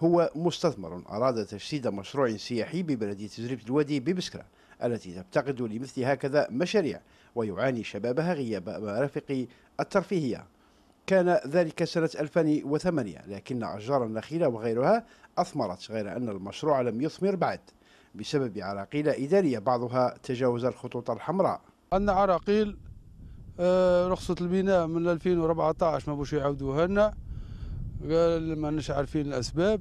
هو مستثمر أراد تجسيد مشروع سياحي ببلدية زريبة الوادي ببسكرة التي تفتقد لمثل هكذا مشاريع ويعاني شبابها غياب مرافق الترفيهية كان ذلك سنة 2008 لكن أشجار النخيل وغيرها أثمرت غير أن المشروع لم يثمر بعد بسبب عراقيل إدارية بعضها تجاوز الخطوط الحمراء أن عراقيل آه، رخصة البناء من 2014 ما بوش يعودوها لنا قال ما نش عارفين الاسباب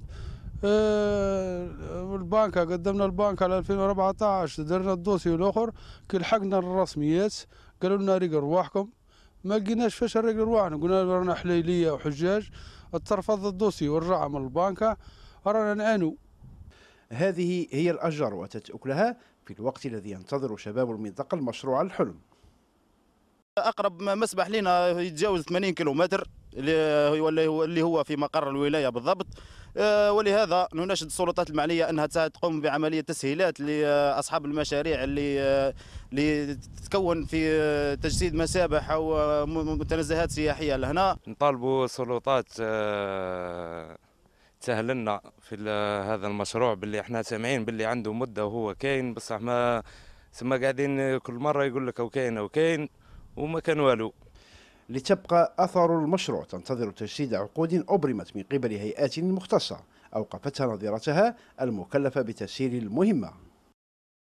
آه، البنكة قدمنا البنكة على 2014 درنا الدوسي والاخر كي لحقنا الرسميات قالوا لنا ريق رواحكم ما لقيناش فاش ريق رواحنا قلنا رانا حليليه وحجاج ترفض الدوسي ورجع من البنكة رانا نعانو هذه هي الأشجار وتتأكلها في الوقت الذي ينتظر شباب المنطقة المشروع الحلم اقرب مسبح لنا يتجاوز 80 كيلومتر اللي هو في مقر الولايه بالضبط آه، ولهذا نناشد السلطات المعنيه انها تقوم بعمليه تسهيلات لاصحاب المشاريع اللي آه، اللي تتكون في آه، تجسيد مسابح او متنزهات سياحيه لهنا نطالبوا السلطات تسهل لنا في هذا المشروع باللي احنا سامعين باللي عنده مده وهو كاين بصح ما سما قاعدين كل مره يقول لك او كاين او كاين وما كان والو لتبقى أثر المشروع تنتظر تجسيد عقود أبرمت من قبل هيئات مختصة أوقفتها نظيرتها المكلفة بتسيير المهمة